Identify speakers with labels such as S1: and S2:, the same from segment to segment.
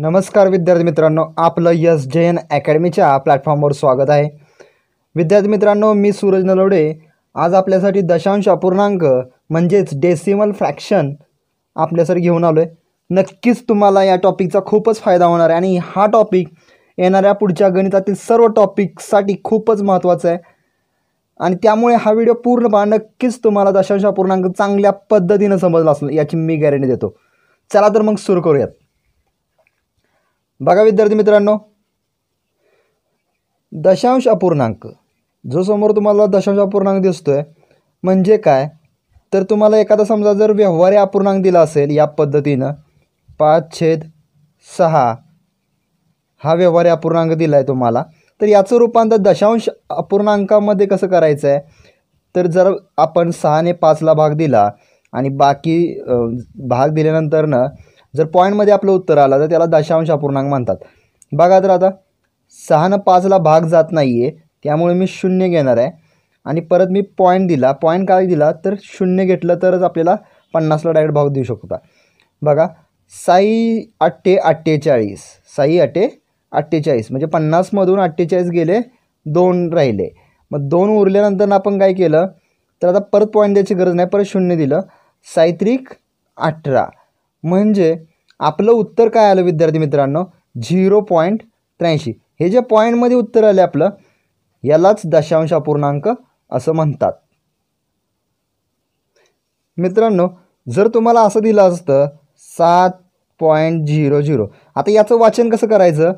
S1: नमस्कार विद्यार्थी मित्रांनो आपलं यस जे एन अकॅडमीच्या प्लॅटफॉर्मवर स्वागत आहे विद्यार्थी मित्रांनो मी सूरज नलवडे आज आपल्यासाठी दशांश अपूर्णांक म्हणजेच डेसिमल फ्रॅक्शन आपल्यासाठी घेऊन आलो आहे नक्कीच तुम्हाला या टॉपिकचा खूपच फायदा होणार आहे आणि हा टॉपिक येणाऱ्या पुढच्या गणितातील सर्व टॉपिकसाठी खूपच महत्त्वाचा आहे आणि त्यामुळे हा व्हिडिओ पूर्ण नक्कीच तुम्हाला दशांश अपूर्णांक चांगल्या पद्धतीनं समजला असेल याची मी गॅरंटी देतो चला तर मग सुरू करूयात बघा विद्यार्थी मित्रांनो दशांश अपूर्णांक जो समोर तुम्हाला दशांश अपूर्णांक दिसतो आहे म्हणजे काय तर तुम्हाला एखादा समजा जर व्यवहारी अपूर्णांक दिला असेल या पद्धतीनं पाच छेद सहा हा व्यवहारी अपूर्णांक दिला आहे तुम्हाला तर याचं रूपांतर दशांश अपूर्णांकामध्ये कसं करायचं आहे तर जर आपण सहाने पाचला भाग दिला आणि बाकी भाग दिल्यानंतरनं जर पॉईंटमध्ये आपलं उत्तर आलं तर त्याला दशांश अपूर्णांक मानतात बघा तर आता सहानं पाचला भाग जात नाही आहे त्यामुळे मी शून्य घेणार आहे आणि परत मी पॉईंट दिला पॉईंट काय दिला तर शून्य घेतलं तरच आपल्याला पन्नासला डायरेक्ट भाग देऊ शकता बघा साई अठ्ठे अठ्ठेचाळीस साई अठ्ठे अठ्ठेचाळीस म्हणजे पन्नासमधून अठ्ठेचाळीस गेले दोन राहिले मग दोन उरल्यानंतर आपण काय केलं तर आता परत पॉईंट द्यायची गरज नाही परत शून्य दिलं सायत्रिक अठरा म्हणजे आपलं उत्तर काय आलं विद्यार्थी मित्रांनो झिरो पॉईंट त्र्याऐंशी हे जे पॉईंटमध्ये उत्तर आले आपलं यालाच दशांश अपूर्णांक असं म्हणतात मित्रांनो जर तुम्हाला असं दिलं असतं सात पॉईंट झिरो झिरो आता याचं वाचन कसं करायचं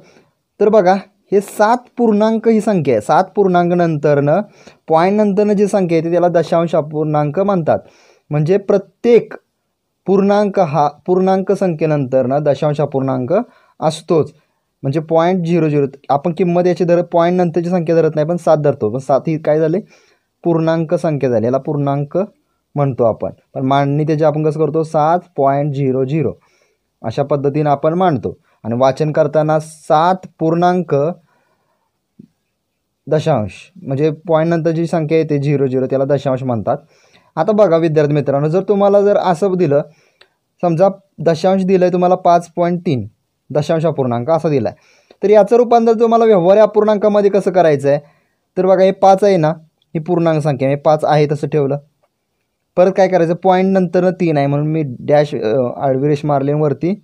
S1: तर बघा हे सात पूर्णांक ही संख्या आहे सात पूर्णांक नंतरनं पॉईंट नंतरनं जी संख्या आहे ती त्याला दशांश अपूर्णांक म्हणतात म्हणजे प्रत्येक पूर्णांक हा पूर्णांक संख्येनंतर ना दशांश पूर्णांक असतोच म्हणजे पॉईंट झिरो झिरो आपण किंमत याची धरत पॉईंट नंतरची संख्या धरत नाही पण सात धरतो पण सात ही काय झाले पूर्णांक संख्या झाली याला पूर्णांक म्हणतो आपण पण मांडणी त्याची आपण कसं करतो सात पॉईंट झिरो झिरो अशा पद्धतीनं आपण मांडतो आणि वाचन करताना सात पूर्णांक दशांश म्हणजे पॉईंट नंतरची संख्या येते झिरो झिरो त्याला दशांश म्हणतात आता बघा विद्यार्थी मित्रांनो जर तुम्हाला जर असं दिलं समजा दशांश दिलं आहे तुम्हाला पाच पॉईंट तीन दशांश अपूर्णांक असा दिला आहे तर याचं रूपांतर तुम्हाला व्यवहार अपूर्णांकामध्ये कसं करायचं आहे तर बघा हे पाच आहे ना ही पूर्णांक संख्या मी पाच आहे तसं ठेवलं परत काय करायचं पॉईंट नंतरनं तीन आहे म्हणून मी डॅश आडविरेश मारलेवरती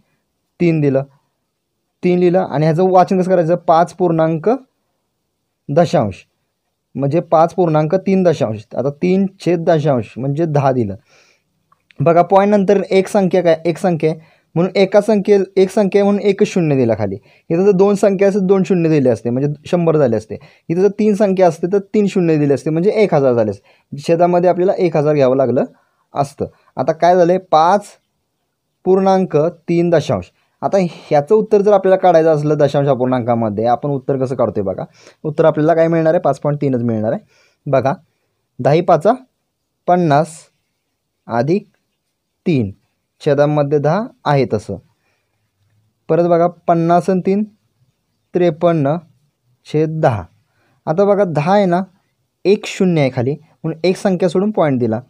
S1: तीन दिलं तीन लिहिलं आणि ह्याचं वाचन कसं करायचं पाच पूर्णांक दशांश म्हणजे पाच पूर्णांक तीन दशांश आता तीन छेद दशांश म्हणजे दहा दिलं बघा पॉईंट नंतर एक संख्या काय एक संख्या आहे म्हणून एका संख्ये एक संख्या म्हणून एक शून्य दिला खाली इथं जर दोन संख्या असते दोन शून्य दिले असते म्हणजे शंभर झाले असते इथं जर तीन संख्या असते तर तीन शून्य दिले असते म्हणजे एक हजार झाले असते छेदामध्ये आपल्याला एक हजार घ्यावं लागलं असतं आता काय झालं आहे पाच पूर्णांक तीन दशांश आता ह्याचं उत्तर जर आपल्याला काढायचं असलं दशांश अपूर्णांकामध्ये आपण उत्तर कसं काढतोय बघा उत्तर आपल्याला काय मिळणार आहे पाच पॉईंट तीनच मिळणार आहे बघा दहा पाचा पन्नास अधिक तीन छेदामध्ये दहा आहे तसं परत बघा पन्नास आणि तीन त्रेपन्न छेद दहा आता बघा दहा आहे ना एक शून्य आहे खाली म्हणून एक संख्या सोडून पॉईंट दिला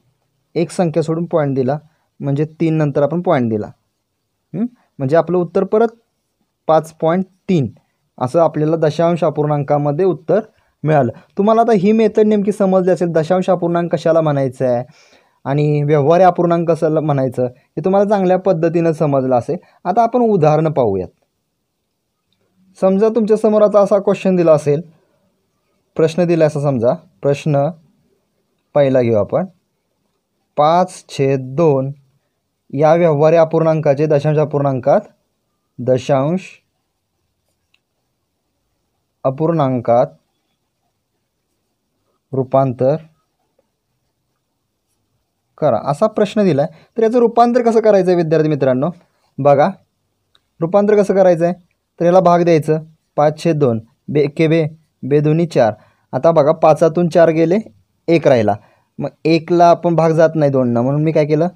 S1: एक संख्या सोडून पॉईंट दिला म्हणजे तीन नंतर आपण पॉईंट दिला म्हणजे आपलं उत्तर परत पाच पॉईंट तीन असं आपल्याला दशांश अपूर्णांकामध्ये उत्तर मिळालं तुम्हाला आता ही मेथड नेमकी समजली असेल दशांश अपूर्णांक कशाला म्हणायचं आहे आणि व्यवहार अपूर्णांक कसं म्हणायचं हे तुम्हाला चांगल्या पद्धतीनं समजलं असेल आता आपण उदाहरणं पाहूयात समजा समोर आता असा क्वेश्चन दिला असेल प्रश्न दिला असा समजा प्रश्न पहिला घेऊ आपण पाच छेद दोन या व्यवहार्य अपूर्णांकाचे दशांश अपूर्णांकात दशांश अपूर्णांकात रूपांतर करा असा प्रश्न दिला आहे तर याचं रूपांतर कसं करायचं आहे विद्यार्थी मित्रांनो बघा रूपांतर कसं करायचं आहे तर याला भाग द्यायचं पाचशे दोन बे के बे बेदोनी चार आता बघा पाचातून चार गेले एक राहिला मग एकला आपण भाग जात नाही दोनना म्हणून मी काय केलं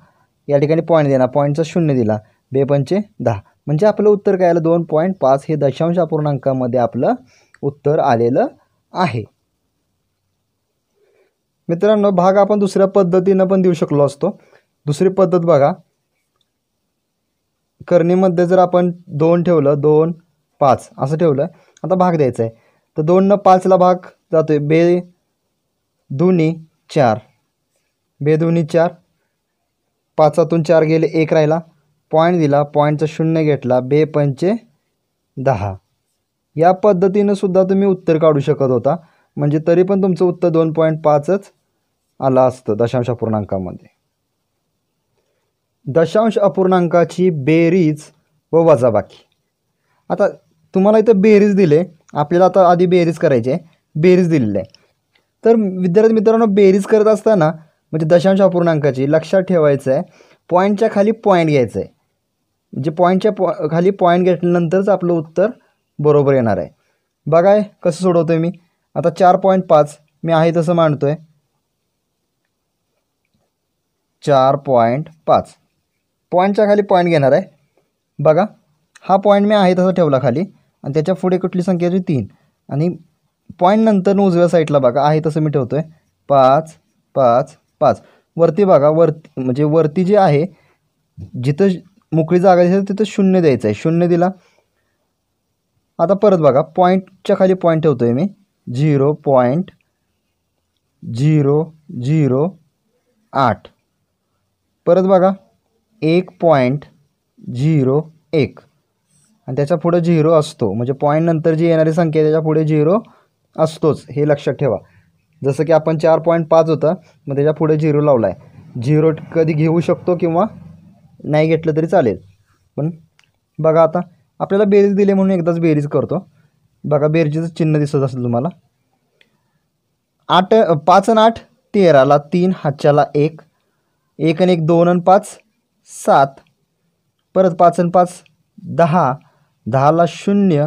S1: या ठिकाणी पॉईंट देणार पॉईंटचा शून्य दिला बेपंचे दहा म्हणजे आपलं उत्तर काय आलं दोन पॉईंट पाच हे दशांश अपूर्णांकामध्ये आपलं उत्तर आलेलं आहे मित्रांनो भाग आपण दुसऱ्या पद्धतीनं पण देऊ शकलो असतो दुसरी पद्धत बघा करणीमध्ये जर आपण दोन ठेवलं दोन पाच असं ठेवलं आता भाग द्यायचा आहे तर दोननं पाचला भाग जातोय बे दोन्ही चार बेदुनी चार पाचातून चार गेले एक राहिला पॉईंट दिला पॉईंटचा शून्य घेतला बे पंचे दहा या पद्धतीनं सुद्धा तुम्ही उत्तर काढू शकत होता म्हणजे तरी पण तुमचं उत्तर दोन पॉईंट पाचच आला असतं दशांश अपूर्णांकामध्ये दशांश अपूर्णांकाची बेरीज व वजाबाकी आता तुम्हाला इथं बेरीज दिले आपल्याला आता आधी बेरीज करायची आहे बेरीज दिलेली आहे तर विद्यार्थी मित्रांनो बेरीज करत असताना म्हणजे दशांश अपूर्णांकाची लक्षात ठेवायचं आहे पॉईंटच्या खाली पॉईंट घ्यायचं आहे म्हणजे पॉईंटच्या पॉ खाली पॉईंट घेतल्यानंतरच आपलं उत्तर बरोबर येणार आहे बघाय कसं सोडवतो आहे मी आता चार पॉईंट पाच मी आहे तसं मांडतो आहे चार पॉईंट पाच पॉईंटच्या खाली पॉईंट घेणार आहे बघा हा पॉईंट मी आहे तसा ठेवला खाली आणि त्याच्या पुढे कुठली संख्या होती तीन आणि पॉईंट नंतर उजव्या साईडला बघा आहे तसं मी ठेवतो आहे पाच पाच पाच वरती बघा वरती म्हणजे वरती जे आहे जिथं मोकळी जागा दिसत तिथं शून्य द्यायचं आहे शून्य दिला आता परत बघा पॉईंटच्या खाली पॉईंट ठेवतो आहे मी झिरो पॉईंट झिरो झिरो आठ परत बघा एक पॉईंट झिरो एक आणि त्याच्या पुढं झिरो असतो म्हणजे पॉईंटनंतर नंतर जी येणारी संख्या आहे त्याच्या पुढे झिरो असतोच हे लक्षात ठेवा जसं की आपण चार पॉईंट पाच होतं मग त्याच्या पुढे झिरो लावला आहे झिरो कधी घेऊ शकतो किंवा नाही घेतलं तरी चालेल पण बघा आता आपल्याला बेरीज दिले म्हणून एकदाच बेरीज करतो बघा बेरीजचं चिन्ह दिसत असेल तुम्हाला आठ पाच आणि आठ तेराला तीन हातच्याला एक एक आणि एक दोन आणि पाच सात परत पाच आणि पाच दहा दहाला शून्य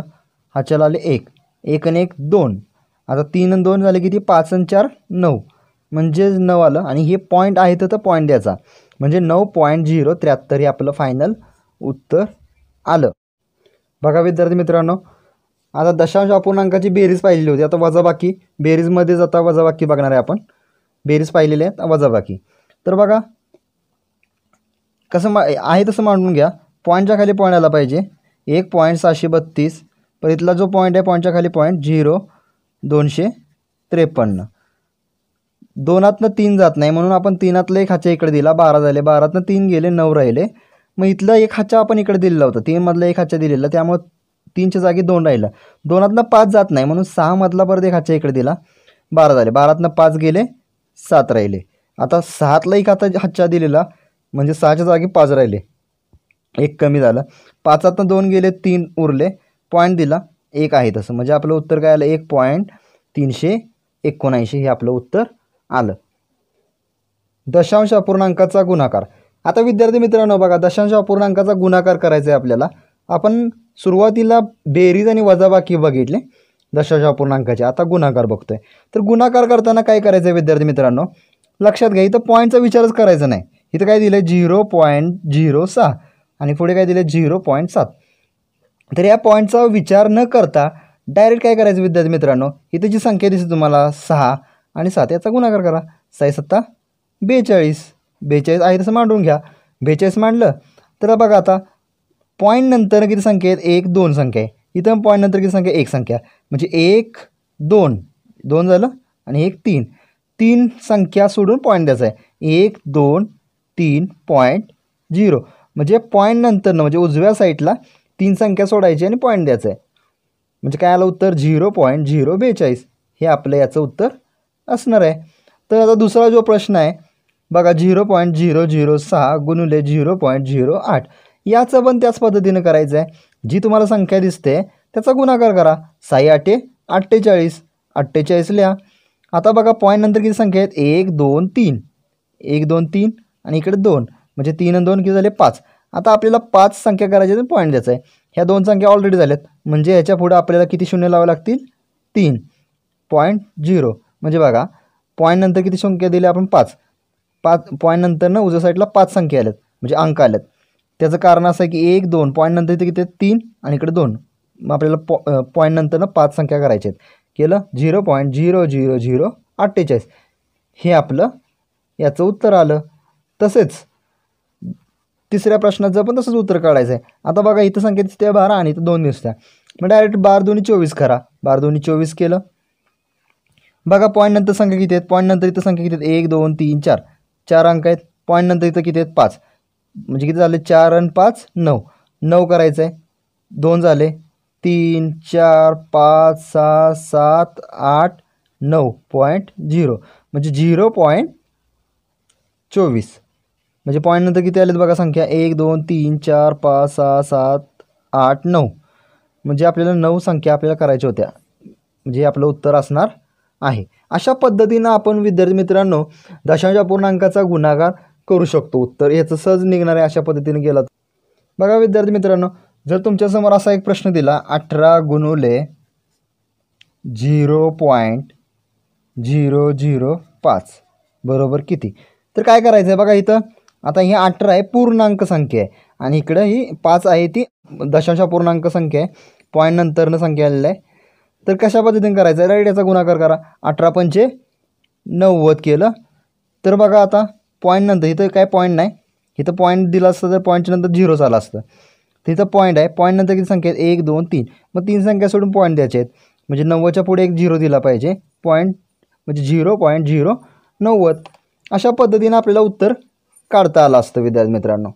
S1: हाच्याला आले एक एक आणि एक दोन आता तीन आणि दोन झाले किती पाच आणि चार नऊ म्हणजे नऊ आलं आणि हे पॉईंट आहे तर पॉईंट द्यायचा म्हणजे नऊ पॉईंट झिरो त्र्याहत्तर हे आपलं फायनल उत्तर आलं बघा विद्यार्थी मित्रांनो आता दशांश अपूर्णांकाची बेरीज पाहिलेली होती आता वजाबाकी बेरीजमध्येच आता वजाबाकी बघणार आहे आपण बेरीज पाहिलेली आहेत वजाबाकी तर बघा कसं मा आहे तसं मांडून घ्या पॉईंटच्या खाली पॉईंट आला पाहिजे एक पॉईंट सहाशे बत्तीस पर इथला जो पॉईंट आहे पॉईंटच्या खाली पॉईंट झिरो दोनशे त्रेपन्न दोनातनं तीन जात नाही म्हणून आपण तीनातलं एक हाचा इकडे दिला बारा झाले बारातनं तीन गेले नऊ राहिले मग इथला एक खाचा आपण इकडे दिलेला होता तीनमधला एक हाचा दिलेला त्यामुळं तीनच्या जागी दोन राहिला दोनातनं पाच जात नाही म्हणून सहामधला परत एक हाचा इकडे दिला बारा झाले बारातनं पाच गेले सात राहिले आता सहातला एक आता हाचा दिलेला म्हणजे सहाच्या जागी पाच राहिले एक कमी झालं पाचातनं दोन गेले तीन उरले पॉईंट दिला एक आहे तसं म्हणजे आपलं उत्तर काय आलं एक पॉईंट तीनशे एकोणऐंशी हे आपलं उत्तर आलं दशांश अपूर्णांकाचा गुणाकार आता विद्यार्थी मित्रांनो बघा दशांश अपूर्णांकाचा गुणाकार करायचा आहे आपल्याला आपण सुरुवातीला बेरीज आणि वजाबाकी बघितले दशांश अपूर्णांकाचे आता गुणाकार बघतोय तर गुणाकार करताना काय करायचं आहे विद्यार्थी मित्रांनो लक्षात घ्या इथं पॉईंटचा विचारच करायचा नाही इथं काय दिलं आहे झिरो पॉईंट झिरो सहा आणि पुढे काय दिलं झिरो पॉईंट सात तर या पॉईंटचा विचार न करता डायरेक्ट काय करायचं विद्यार्थी मित्रांनो इथं जी संख्या दिसते तुम्हाला सहा आणि सात याचा गुणाकार करा साई सत्ता बेचाळीस बेचाळीस आहे तसं मांडून घ्या बेचाळीस मांडलं तर बघा आता पॉईंट नंतर किती संख्या आहेत एक दोन संख्या आहे इथं पॉईंट नंतर किती संख्या एक संख्या म्हणजे एक दोन दोन झालं आणि एक तीन तीन संख्या सोडून पॉईंट द्यायचा आहे एक दोन तीन पॉईंट झिरो म्हणजे पॉईंट नंतरनं म्हणजे उजव्या साईडला तीन संख्या सोडायची आणि पॉईंट द्यायचं आहे म्हणजे काय आलं उत्तर झिरो पॉईंट झिरो बेचाळीस हे आपलं याचं उत्तर असणार आहे तर आता दुसरा जो प्रश्न आहे बघा झिरो पॉईंट झिरो झिरो सहा गुणुले झिरो पॉईंट झिरो आठ याचं पण त्याच पद्धतीनं करायचं आहे जी तुम्हाला संख्या दिसते त्याचा गुणाकार करा साई आठे अठ्ठेचाळीस अठ्ठेचाळीस लिहा आता बघा पॉईंट नंतर किती संख्या आहेत एक दोन तीन एक दोन तीन आणि इकडे दोन म्हणजे तीन आणि दोन किती झाले पाच आता आपल्याला पाच संख्या करायची तर पॉईंट द्यायचा आहे ह्या दोन संख्या ऑलरेडी झाल्यात म्हणजे ह्याच्या पुढं आपल्याला किती शून्य लावावे लागतील तीन पॉईंट झिरो म्हणजे बघा पॉईंटनंतर किती संख्या दिल्या आपण पाच पाच पॉईंटनंतरनं ना उजव्या साईडला पाच संख्या आल्यात म्हणजे अंक आल्यात त्याचं कारण असं आहे की एक दोन पॉईंटनंतर इथे किती तीन आणि इकडे दोन मग आपल्याला पॉ पॉईंटनंतरनं ना पाच संख्या करायच्या आहेत केलं zero point zero zero zero अठ्ठेचाळीस हे आपलं याचं उत्तर आलं तसेच तिसऱ्या प्रश्नाचं पण तसंच उत्तर काढायचं आहे आता बघा इथं संख्या दिसते बारा आणि इथं दोन दिसत्या मग डायरेक्ट बार दोन्ही चोवीस करा बार दोन्ही चोवीस केलं बघा पॉईंट नंतर संख्या किती आहेत पॉईंट नंतर इथं संख्या किती आहेत एक दोन तीन चार चार अंक आहेत पॉईंट नंतर इथं किती आहेत पाच म्हणजे किती झाले चार आणि पाच नऊ नऊ करायचं आहे दोन झाले तीन चार पाच सहा सात आठ नऊ पॉईंट झिरो म्हणजे झिरो पॉईंट चोवीस म्हणजे पॉईंटनंतर किती आलेत बघा संख्या एक दोन तीन चार पाच सहा सात आठ नऊ म्हणजे आपल्याला नऊ संख्या आपल्याला करायच्या होत्या म्हणजे आपलं उत्तर असणार आहे अशा पद्धतीनं आपण विद्यार्थी मित्रांनो दशांश अपूर्णांकाचा गुणाकार करू शकतो उत्तर याचं सहज निघणार आहे अशा पद्धतीने गेला बघा विद्यार्थी मित्रांनो जर तुमच्यासमोर असा एक प्रश्न दिला अठरा गुणुले झिरो पॉईंट झिरो झिरो पाच बरोबर किती तर काय करायचं आहे बघा इथं आता ही अठरा आहे पूर्णांक संख्या आहे आणि इकडं ही पाच आहे ती दशांश पूर्णांक संख्या आहे पॉईंट नंतरनं संख्या आलेलं आहे तर कशा पद्धतीने करायचं आहे याचा गुणाकार करा अठरा पंचे नव्वद केलं तर बघा आता पॉईंट नंतर इथं काय पॉईंट नाही इथं पॉईंट दिला असतं तर पॉईंटच्या नंतर झिरो झाला असतं तर इथं पॉईंट आहे पॉईंट नंतर किती संख्या आहेत एक दोन तीन मग तीन संख्या सोडून पॉईंट द्यायचे आहेत म्हणजे नव्वदच्या पुढे एक झिरो दिला पाहिजे पॉईंट म्हणजे झिरो पॉईंट झिरो नव्वद अशा पद्धतीनं आपल्याला उत्तर काढता आलं असतं विद्यार्थी मित्रांनो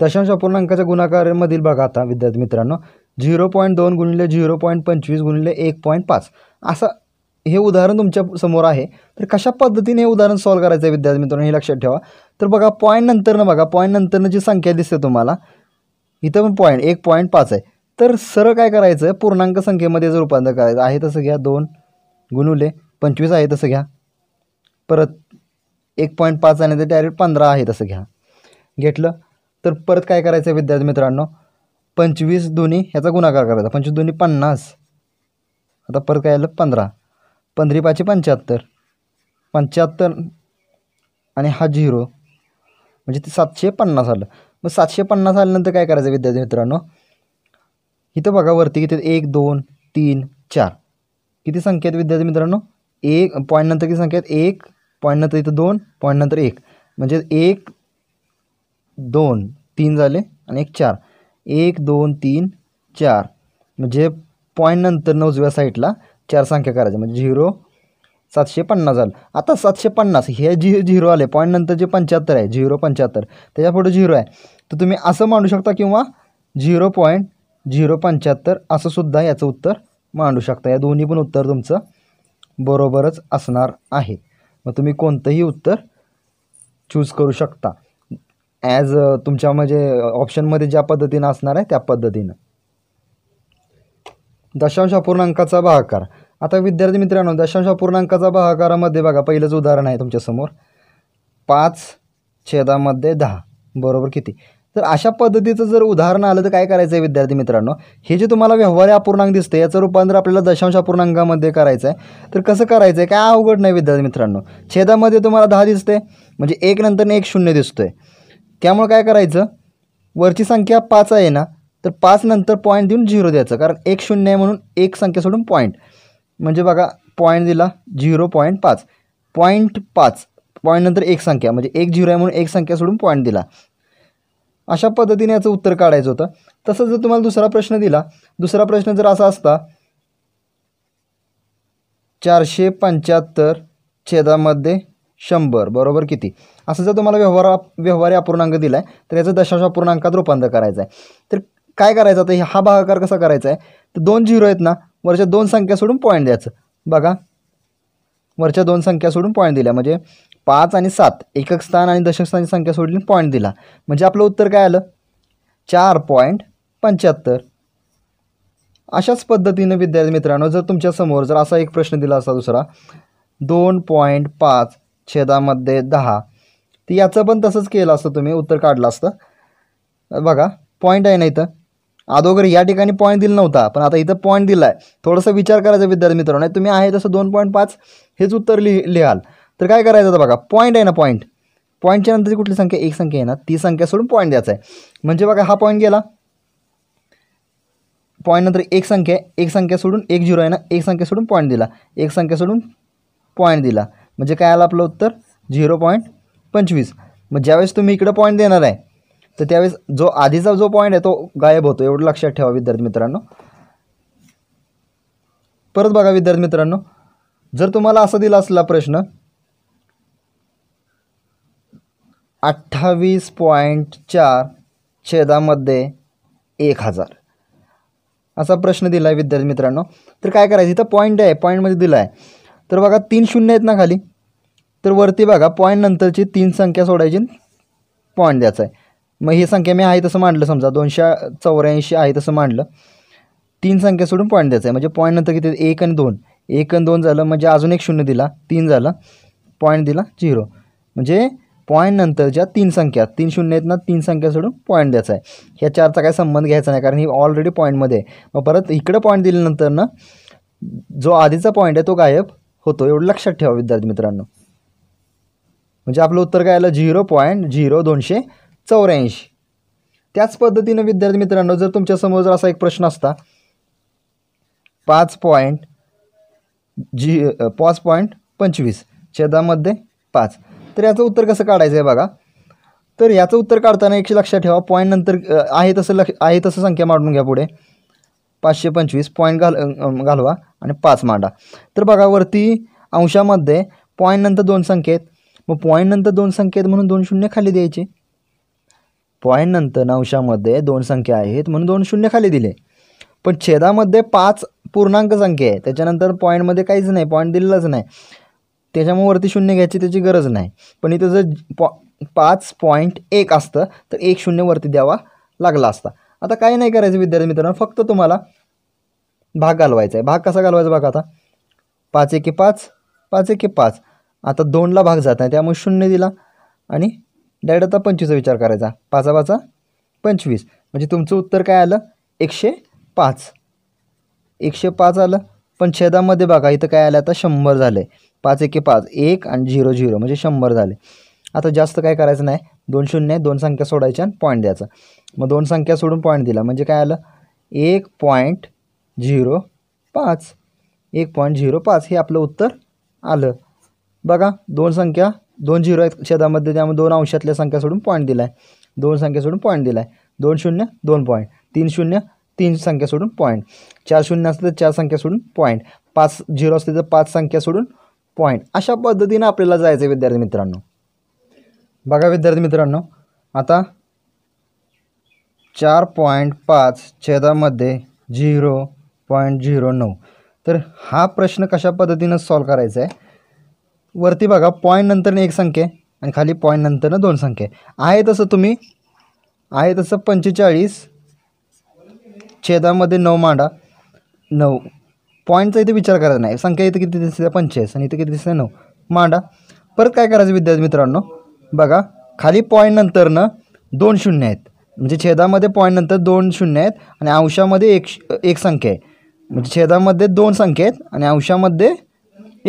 S1: दशांश अपूर्णांकाच्या गुणाकारमधील बघा आता विद्यार्थी मित्रांनो झिरो पॉईंट दोन गुणिले झिरो पॉईंट पंचवीस गुणिले एक पॉईंट पाच असं हे उदाहरण तुमच्या समोर आहे तर कशा पद्धतीने हे उदाहरण सॉल्व्ह करायचं आहे विद्यार्थी मित्रांनो हे लक्षात ठेवा तर बघा पॉईंट नंतरनं बघा पॉईंट नंतरनं जी संख्या दिसते तुम्हाला इथं पण पॉईंट एक पॉईंट पाच आहे तर सरळ काय करायचं पूर्णांक संख्येमध्ये जर रूपांतर करायचं आहे तसं घ्या दोन गुणुले पंचवीस आहे तसं घ्या परत एक पॉईंट पाच आणि डायरेक्ट पंधरा आहे तसं घ्या घेतलं तर परत काय करायचं विद्यार्थी मित्रांनो पंचवीस दोन्ही ह्याचा गुणाकार करायचा पंचवीस दोन्ही पन्नास आता परत काय आलं पंधरा पंधरी पाचशे पंच्याहत्तर पंच्याहत्तर आणि हा झिरो म्हणजे ते सातशे पन्नास आलं मग सातशे पन्नास आल्यानंतर काय करायचं विद्यार्थी मित्रांनो इथं बघा वरती किती एक दोन तीन चार किती संख्या आहेत विद्यार्थी मित्रांनो एक पॉईंटनंतर किती संख्या आहेत एक पॉईंट नंतर इथं दोन पॉईंट नंतर एक म्हणजे एक दोन तीन झाले आणि एक चार एक दोन तीन चार म्हणजे पॉईंट नंतर न उजव्या साईडला चार संख्या करायचं म्हणजे झिरो सातशे पन्नास झालं आता सातशे पन्नास हे जी झिरो आले पॉईंट नंतर जे पंच्याहत्तर आहे झिरो पंच्याहत्तर त्याच्या पुढे झिरो आहे तर तुम्ही असं मांडू शकता किंवा झिरो पॉईंट झिरो पंच्याहत्तर असं सुद्धा याचं उत्तर मांडू शकता या दोन्ही पण उत्तर तुमचं बरोबरच असणार आहे मग तुम्ही कोणतंही उत्तर चूज करू शकता ॲज तुमच्या म्हणजे ऑप्शनमध्ये ज्या पद्धतीनं असणार आहे त्या पद्धतीनं दशांश अपूर्णांकाचा भागाकार आता विद्यार्थी मित्रांनो दशांश अपूर्णांकाचा भागाकारामध्ये बघा पहिलंच उदाहरण आहे तुमच्यासमोर पाच छेदामध्ये दहा बरोबर किती तर अशा पद्धतीचं जर उदाहरण आलं तर काय करायचं आहे विद्यार्थी मित्रांनो हे जे तुम्हाला व्यवहार अपूर्णांक दिसतं याचं रूपांतर आपल्याला दशांश अपूर्णांकामध्ये करायचं आहे तर कसं करायचं आहे काय अवघड नाही विद्यार्थी मित्रांनो छेदामध्ये तुम्हाला दहा दिसते म्हणजे एक नंतर एक शून्य दिसतोय त्यामुळे काय करायचं वरची संख्या पाच आहे ना तर पाच नंतर पॉईंट देऊन झिरो द्यायचं कारण एक शून्य आहे म्हणून एक संख्या सोडून पॉईंट म्हणजे बघा पॉईंट दिला झिरो पॉईंट पाच पॉईंट पाच पॉईंट नंतर एक संख्या म्हणजे एक झिरो आहे म्हणून एक संख्या सोडून पॉईंट दिला अशा पद्धतीने याचं उत्तर काढायचं होतं तसं जर तुम्हाला दुसरा प्रश्न दिला दुसरा प्रश्न जर असा असता चारशे पंच्याहत्तर छेदामध्ये शंभर बरोबर किती असं जर तुम्हाला व्यवहार व्यवहारी अपूर्णांक दिला आहे तर याचं दशांश अपूर्णांकात रूपांतर करायचं आहे तर काय करायचं आता हा भागाकार कसा करायचा आहे तर दोन झिरो आहेत ना वरच्या दोन संख्या सोडून पॉईंट द्यायचं बघा वरच्या दोन संख्या सोडून पॉईंट दिल्या म्हणजे पाच आणि सात एकक स्थान आणि दशक दशकस्थानची संख्या सोडली पॉईंट दिला म्हणजे आपलं उत्तर काय आलं चार पॉईंट पंच्याहत्तर अशाच पद्धतीनं विद्यार्थी मित्रांनो जर तुमच्यासमोर जर असा एक प्रश्न दिला असता दुसरा दोन पॉईंट पाच छेदामध्ये दहा तर याचं पण तसंच केलं असतं तुम्ही उत्तर काढलं असतं बघा पॉईंट आहे ना तर अगोदर या ठिकाणी पॉईंट दिला नव्हता पण आता इथं पॉईंट दिला आहे थोडंसं विचार करायचा विद्यार्थी मित्रांनो तुम्ही आहे तसं दोन पॉईंट पाच हेच उत्तर लिहि लिहाल तर काय करायचं होतं बघा पॉईंट आहे ना पॉईंट पॉईंटच्या नंतरची कुठली संख्या एक संख्या आहे ना ती संख्या सोडून पॉईंट द्यायचा आहे म्हणजे बघा हा पॉईंट गेला पॉईंट नंतर एक संख्या एक संख्या सोडून एक झिरो आहे ना एक संख्या सोडून पॉईंट दिला एक संख्या सोडून पॉईंट दिला म्हणजे काय आलं आपलं उत्तर झिरो पॉईंट पंचवीस मग ज्यावेळेस तुम्ही इकडं पॉईंट देणार आहे तर त्यावेळेस जो आधीचा जो पॉईंट आहे तो गायब होतो एवढं लक्षात ठेवा विद्यार्थी मित्रांनो परत बघा विद्यार्थी मित्रांनो जर तुम्हाला असा दिला असला प्रश्न अठ्ठावीस पॉईंट चार छेदामध्ये एक हजार असा प्रश्न दिला आहे विद्यार्थी मित्रांनो तर काय करायचं इथं पॉईंट आहे पॉईंटमध्ये दिला आहे तर बघा तीन शून्य आहेत ना खाली तर वरती बघा पॉईंट नंतरची तीन संख्या सोडायची पॉईंट द्यायचा आहे मग ही संख्या मी आहे तसं मांडलं समजा दोनशे चौऱ्याऐंशी आहे तसं मांडलं तीन संख्या सोडून पॉईंट द्यायचा आहे म्हणजे पॉईंट नंतर किती एक आणि दोन एक आणि दोन झालं म्हणजे अजून एक शून्य दिला तीन झालं पॉईंट दिला झिरो म्हणजे पॉईंट नंतर ज्या तीन संख्या तीन शून्य आहेत ना तीन संख्या सोडून पॉईंट द्यायचा आहे ह्या चारचा काय संबंध घ्यायचा नाही कारण ही ऑलरेडी पॉईंटमध्ये आहे मग परत इकडं पॉईंट दिल्यानंतर ना जो आधीचा पॉईंट आहे तो गायब होतो एवढं लक्षात ठेवा विद्यार्थी मित्रांनो म्हणजे आपलं उत्तर काय आलं झिरो पॉईंट झिरो दोनशे चौऱ्याऐंशी त्याच पद्धतीनं विद्यार्थी मित्रांनो जर तुमच्यासमोर जर असा एक प्रश्न असता पाच पॉईंट जी पाच पॉईंट पंचवीस छेदामध्ये पाच तर याचं उत्तर कसं काढायचं आहे बघा तर याचं उत्तर काढताना एकशे लक्षात ठेवा पॉईंट नंतर आहे तसं लक्ष आहे तसं संख्या मांडून घ्या पुढे पाचशे पंचवीस पॉईंट घाल घालवा आणि पाच मांडा तर बघा वरती अंशामध्ये पॉईंट नंतर दोन संख्येत मग पॉईंट नंतर दोन संख्येत म्हणून दोन शून्य खाली द्यायचे पॉईंट नंतर अंशामध्ये दोन संख्या आहेत म्हणून दोन शून्य खाली दिले पण छेदामध्ये पाच पूर्णांक संख्या आहे त्याच्यानंतर पॉईंटमध्ये काहीच नाही पॉईंट दिलेलाच नाही त्याच्यामुळे वरती शून्य घ्यायची त्याची गरज नाही पण इथं जर पॉ पाच पॉईंट एक असतं तर एक शून्य वरती द्यावा लागला असता आता काही नाही करायचं विद्यार्थी मित्रांनो फक्त तुम्हाला भाग घालवायचा आहे भाग कसा घालवायचा बघा आता पाच एके पाच पाच एके पाच आता दोनला भाग जात नाही त्यामुळे शून्य दिला आणि डायरेक्ट आता पंचवीसचा विचार करायचा पाचा पाचा पंचवीस म्हणजे तुमचं उत्तर काय आलं एकशे पाच एकशे पाच आलं पण छेदामध्ये बघा इथं काय आलं आता शंभर झालं आहे पाच एके पाच एक आणि झिरो झिरो म्हणजे शंभर झाले आता जास्त काय करायचं नाही दोन शून्य दोन संख्या सोडायच्या आणि पॉईंट द्यायचा मग दोन संख्या सोडून पॉईंट दिला म्हणजे काय आलं एक पॉईंट झिरो पाच एक पॉईंट झिरो पाच हे आपलं उत्तर आलं बघा दोन संख्या दोन झिरो आहेत छेदामध्ये त्यामुळे दोन अंशातल्या संख्या सोडून पॉईंट दिला आहे दोन संख्या सोडून पॉईंट दिला आहे दोन शून्य दोन पॉईंट तीन शून्य तीन संख्या सोडून पॉईंट चार शून्य असते तर चार संख्या सोडून पॉईंट पाच झिरो असले तर पाच संख्या सोडून पॉईंट अशा पद्धतीनं आपल्याला जायचं आहे विद्यार्थी मित्रांनो बघा विद्यार्थी मित्रांनो आता चार पॉईंट पाच छेदामध्ये झिरो पॉईंट झिरो नऊ तर हा प्रश्न कशा पद्धतीनं सॉल्व करायचा आहे वरती बघा पॉईंट नंतर एक संख्या आणि खाली पॉईंट नंतरनं दोन संख्या आहे तसं तुम्ही आहे तसं पंचेचाळीस छेदामध्ये नऊ मांडा नऊ पॉईंटचा इथे विचार करायचा नाही संख्या इथे किती दिसते पंचेचाळीस आणि इथे किती दिसते नऊ मांडा परत काय करायचं विद्यार्थी मित्रांनो बघा खाली पॉईंट ना दोन शून्य आहेत म्हणजे छेदामध्ये पॉईंट नंतर दोन शून्य आहेत आणि अंशामध्ये एक एक संख्या आहे म्हणजे छेदामध्ये दोन संख्या आहेत आणि अंशामध्ये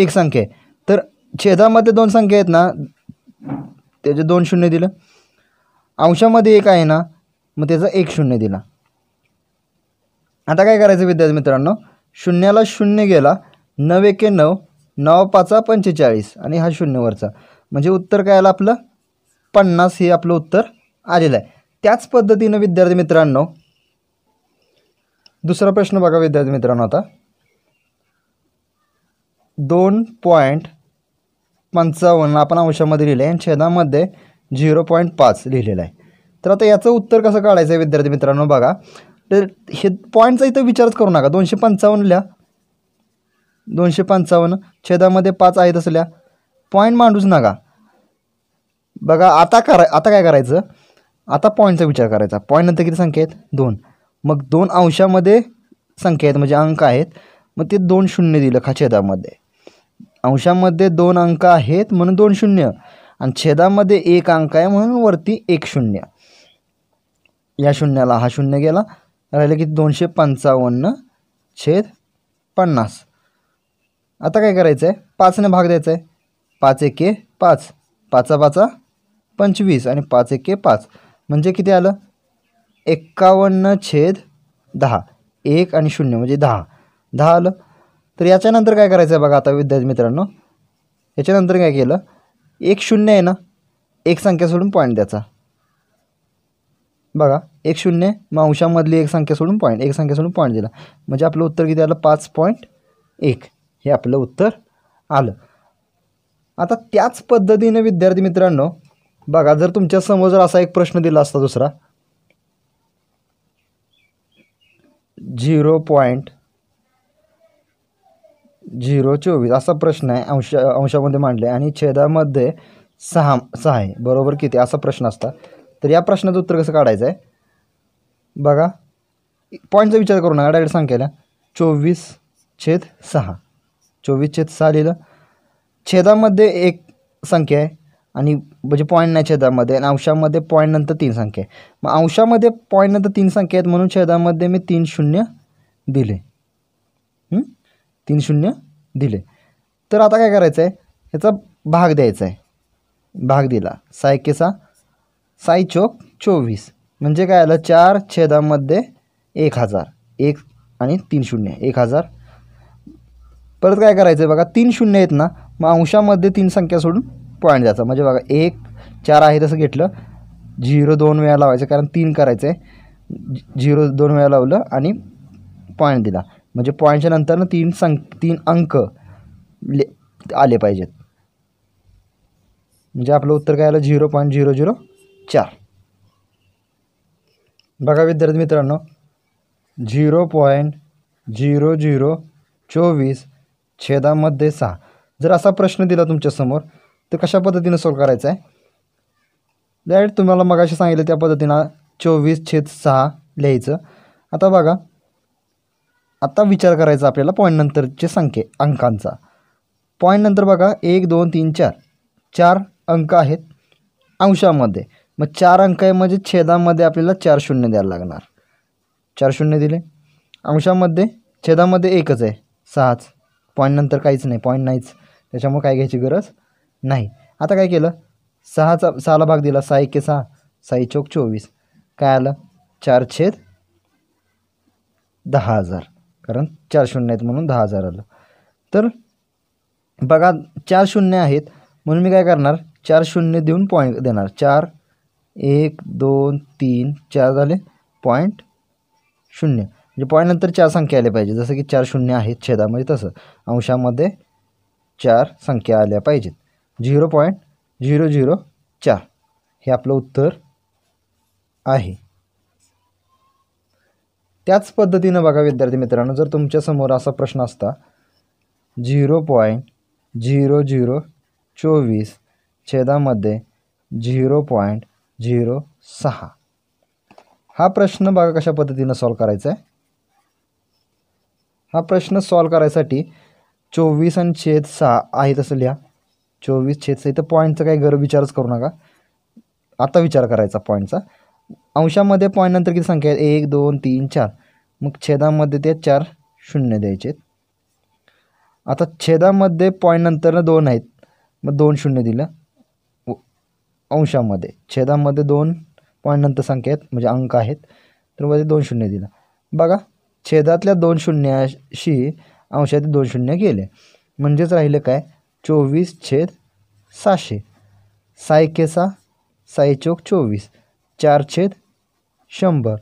S1: एक संख्या आहे तर छेदामध्ये दोन संख्या आहेत ना त्याचे दोन शून्य दिलं अंशामध्ये एक आहे ना मग त्याचा एक शून्य दिला आता काय करायचं विद्यार्थी मित्रांनो शून्याला शून्य गेला नऊ एके नऊ नऊ पाचा पंचेचाळीस आणि हा शून्यवरचा म्हणजे उत्तर काय आलं आपलं पन्नास हे आपलं उत्तर आलेलं आहे त्याच पद्धतीनं विद्यार्थी मित्रांनो दुसरा प्रश्न बघा विद्यार्थी मित्रांनो आता दोन पॉईंट पंचावन्न आपण अंशामध्ये लिहिलं आहे आणि छेदामध्ये झिरो पॉईंट पाच लिहिलेलं आहे तर आता याचं उत्तर कसं काढायचं आहे विद्यार्थी मित्रांनो बघा तर हे पॉईंटचा इथं विचारच करू नका दोनशे पंचावन्नल्या दोनशे पंचावन्न छेदामध्ये पाच आहेत असल्या पॉईंट मांडूच नका बघा आता करा आता काय करायचं आता पॉईंटचा विचार करायचा पॉईंट नंतर किती संख्या आहेत दोन मग दोन अंशामध्ये संख्या आहेत म्हणजे अंक आहेत मग ते दोन शून्य दिलं खा छेदामध्ये अंशामध्ये दोन अंक आहेत म्हणून दोन शून्य आणि छेदामध्ये एक अंक आहे म्हणून वरती एक शून्य या शून्याला हा शून्य गेला राहिलं की दोनशे पंचावन्न छेद पन्नास आता काय करायचं आहे पाचने भाग द्यायचा आहे पाच एके पाच पाचा पाचा पंचवीस आणि पाच एके पाच म्हणजे किती आलं एक्कावन्न छेद दहा एक आणि शून्य म्हणजे दहा दहा आलं तर याच्यानंतर काय करायचं आहे बघा आता विद्यार्थी मित्रांनो याच्यानंतर काय केलं एक शून्य आहे ना एक संख्या सोडून पॉईंट द्यायचा बघा एक शून्य मग अंशामधली एक संख्या सोडून पॉईंट एक संख्या सोडून पॉईंट दिला म्हणजे आपलं उत्तर किती आलं पाच पॉईंट एक हे आपलं उत्तर आलं आता त्याच पद्धतीनं विद्यार्थी मित्रांनो बघा जर तुमच्यासमोर जर असा एक प्रश्न दिला असता दुसरा झिरो पॉईंट झिरो चोवीस असा प्रश्न आहे अंश अंशामध्ये मांडले आणि छेदामध्ये सहा सहा आहे बरोबर किती असा प्रश्न असता तर या प्रश्नाचं उत्तर कसं काढायचं आहे बघा पॉईंटचा विचार करू नका डायरेक्ट सांगायला चोवीस छेद सहा चोवीस छेद सहा लिहिलं छेदामध्ये एक संख्या आहे आणि म्हणजे पॉईंट नाही छेदामध्ये आणि अंशामध्ये पॉईंट नंतर तीन संख्या आहे मग अंशामध्ये पॉईंट नंतर तीन संख्या आहेत म्हणून छेदामध्ये मी तीन शून्य दिले तीन शून्य दिले तर आता काय करायचं आहे ह्याचा भाग द्यायचा आहे भाग दिला सहा एके साई चौक चोवीस म्हणजे काय आलं चार छेदामध्ये एक हजार एक आणि तीन शून्य एक हजार परत काय करायचं आहे बघा तीन शून्य आहेत ना मग अंशामध्ये तीन संख्या सोडून पॉईंट द्यायचा म्हणजे बघा एक चार आहे तसं घेतलं झिरो दोन वेळा लावायचं कारण तीन करायचं आहे झिरो दोन वेळा लावलं आणि पॉईंट दिला म्हणजे पॉईंटच्या ना तीन सं तीन अंक ले आले पाहिजेत म्हणजे आपलं उत्तर काय आलं झिरो पॉईंट झिरो झिरो चार बघा विद्यार्थी मित्रांनो झिरो पॉईंट झिरो झिरो चोवीस छेदामध्ये सहा जर असा प्रश्न दिला तुमच्यासमोर तर कशा पद्धतीनं सॉल्व करायचा आहे डायरेक्ट तुम्हाला मग असे सांगितलं त्या पद्धतीनं चोवीस छेद सहा लिहायचं आता बघा आता विचार करायचा आपल्याला पॉईंट नंतरचे संख्ये अंकांचा पॉईंट नंतर बघा एक दोन तीन चार चार अंक आहेत अंशामध्ये मग चार अंक आहे म्हणजे छेदामध्ये आपल्याला चार शून्य द्यायला लागणार चार शून्य दिले अंशामध्ये छेदामध्ये एकच आहे सहाच पॉईंटनंतर नंतर काहीच नाही पॉईंट नाहीच त्याच्यामुळे काय घ्यायची गरज नाही आता काय केलं सहाचा सहाला भाग दिला सहा एके सहा साई चौक चोवीस काय आलं चार छेद दहा हजार कारण चार शून्य आहेत म्हणून दहा हजार आलं तर बघा चार शून्य आहेत म्हणून मी काय करणार चार शून्य देऊन पॉईंट देणार चार एक दोन तीन चार झाले पॉईंट शून्य म्हणजे पॉईंटनंतर चार संख्या आल्या पाहिजे जसं की चार शून्य आहेत छेदामध्ये तसं अंशामध्ये चार संख्या आल्या पाहिजेत झिरो पॉईंट झिरो झिरो चार हे आपलं उत्तर आहे त्याच पद्धतीनं बघा विद्यार्थी मित्रांनो जर तुमच्यासमोर असा प्रश्न असता झिरो पॉईंट झिरो झिरो चोवीस छेदामध्ये झिरो पॉईंट झिरो सहा हा प्रश्न बघा कशा पद्धतीनं सॉल्व करायचा आहे हा प्रश्न सॉल्व करायसाठी चोवीस आणि छेद सहा आहे तसं लिहा चोवीस छेद सहा इथं पॉईंटचा काही गर विचारच करू नका आता विचार करायचा पॉईंटचा अंशामध्ये पॉईंटनंतर नंतर किती संख्या आहेत एक दोन तीन चार मग छेदामध्ये ते चार शून्य द्यायचे आहेत आता छेदामध्ये पॉईंट नंतर दोन आहेत मग दोन शून्य दिलं अंशामध्ये छेदामध्ये दोन पॉईंट नंतर संख्या आहेत म्हणजे अंक आहेत तर मध्ये दोन शून्य दिला बघा छेदातल्या दोन शून्याशी अंशात दोन शून्य गेले म्हणजेच राहिले काय चोवीस छेद सहाशे साय केसा साई चौक चोवीस चार छेद शंभर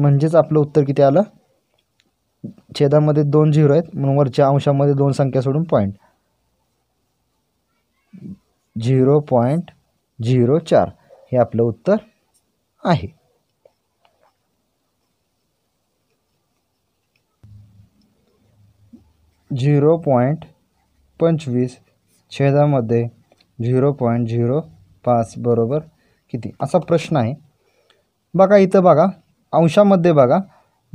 S1: म्हणजेच आपलं उत्तर किती आलं छेदामध्ये दोन झिरो आहेत म्हणून वरच्या अंशामध्ये दोन संख्या सोडून पॉईंट झिरो पॉईंट झिरो चार हे आपलं उत्तर आहे झिरो पॉईंट पंचवीस छेदामध्ये झिरो पॉईंट झिरो पाच बरोबर किती असा प्रश्न आहे बघा इथं बघा अंशामध्ये बघा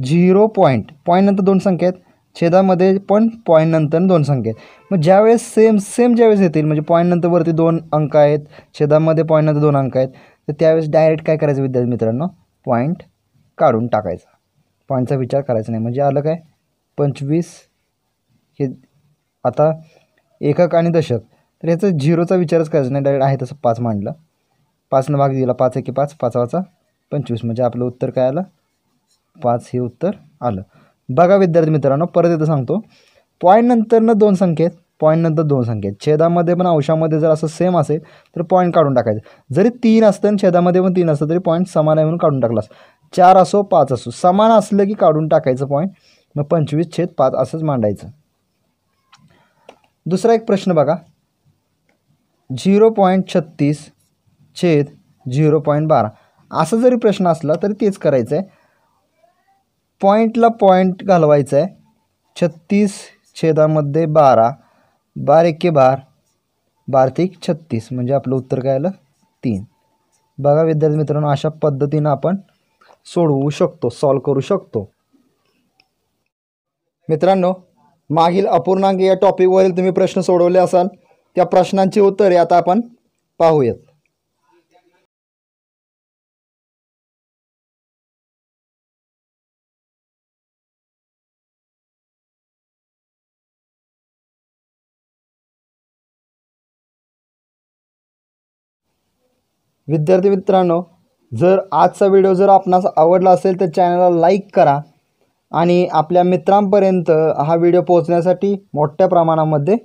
S1: झिरो पॉईंट पॉईंटनंतर दोन संख्या आहेत छेदामध्ये पण पॉईंटनंतर नंतर दोन संख्या आहेत मग ज्यावेळेस सेम सेम ज्यावेळेस येतील म्हणजे पॉईंट वरती दोन अंक आहेत छेदामध्ये पॉईंटनंतर नंतर दोन अंक आहेत तर त्यावेळेस डायरेक्ट काय करायचं विद्यार्थी मित्रांनो पॉईंट काढून टाकायचा पॉईंटचा विचार करायचा नाही म्हणजे आलं काय पंचवीस हे आता एकक आणि दशक तर याचा झिरोचा विचारच करायचा नाही डायरेक्ट आहे तसं पाच मांडलं पाचनं भाग दिला पाच एके पाच पाचवाचा पंचवीस म्हणजे आपलं उत्तर काय आलं पाच हे उत्तर आलं बघा विद्यार्थी मित्रांनो परत एकदा सांगतो पॉईंट ना दोन संख्येत पॉईंट नंतर दोन संख्येत छेदामध्ये पण अंशामध्ये जर असं सेम असेल तर पॉईंट काढून टाकायचं जरी तीन असतं आणि छेदामध्ये पण तीन असतं तरी पॉईंट समान आहे म्हणून काढून टाकलास चार असो पाच असो समान असलं की काढून टाकायचं पॉईंट मग पंचवीस छेद पाच असंच मांडायचं दुसरा एक प्रश्न बघा झिरो पॉईंट छत्तीस छेद झिरो पॉईंट बारा असा जरी प्रश्न असला तरी तेच करायचं आहे पॉईंटला पॉईंट घालवायचा आहे छत्तीस छेदामध्ये बारा बार एक बार बार छत्तीस म्हणजे आपलं उत्तर काय आलं तीन बघा विद्यार्थी मित्रांनो अशा पद्धतीनं आपण सोडवू शकतो सॉल्व करू शकतो मित्रांनो मागील अपूर्णांक या टॉपिकवरील तुम्ही प्रश्न सोडवले असाल त्या प्रश्नांची उत्तरे आता आपण पाहूयात विद्यार्थी मित्रांनो जर आजचा व्हिडिओ जर आपणास आवडला असेल तर चॅनलला लाईक करा आणि आपल्या मित्रांपर्यंत हा व्हिडिओ पोहोचण्यासाठी मोठ्या प्रमाणामध्ये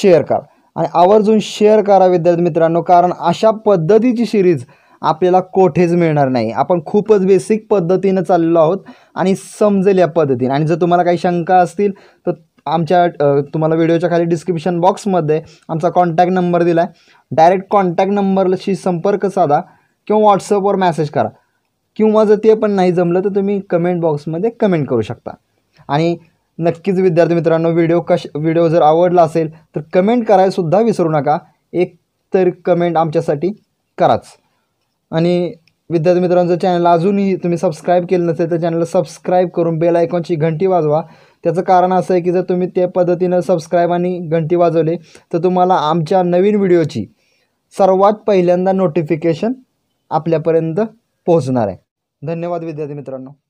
S1: शेअर करा आणि आवर्जून शेअर करा विद्यार्थी मित्रांनो कारण अशा पद्धतीची सिरीज आपल्याला कोठेच मिळणार नाही आपण खूपच बेसिक पद्धतीनं चाललो आहोत आणि समजेल या पद्धतीने आणि जर तुम्हाला काही शंका असतील तर आमच्या तुम्हाला व्हिडिओच्या खाली डिस्क्रिप्शन बॉक्समध्ये आमचा कॉन्टॅक्ट नंबर दिला आहे डायरेक्ट कॉन्टॅक्ट नंबरशी संपर्क साधा किंवा व्हॉट्सअपवर मॅसेज करा किंवा जर ते पण नाही जमलं तर तुम्ही कमेंट बॉक्समध्ये कमेंट करू शकता आणि नक्कीच विद्यार्थी मित्रांनो व्हिडिओ कश व्हिडिओ जर आवडला असेल तर कमेंट करायसुद्धा विसरू नका एक तर कमेंट आमच्यासाठी कराच आणि विद्यार्थी मित्रांचं चॅनल अजूनही तुम्ही सबस्क्राईब केलं नसेल तर चॅनलला सबस्क्राईब करून बेल आयकॉनची घंटी वाजवा त्याचं कारण असं आहे की जर तुम्ही त्या पद्धतीनं सबस्क्राईब आणि घंटी वाजवले तर तुम्हाला आमच्या नवीन व्हिडिओची सर्वात पहिल्यांदा नोटिफिकेशन आपल्यापर्यंत पोहोचणार आहे धन्यवाद विद्यार्थी मित्रांनो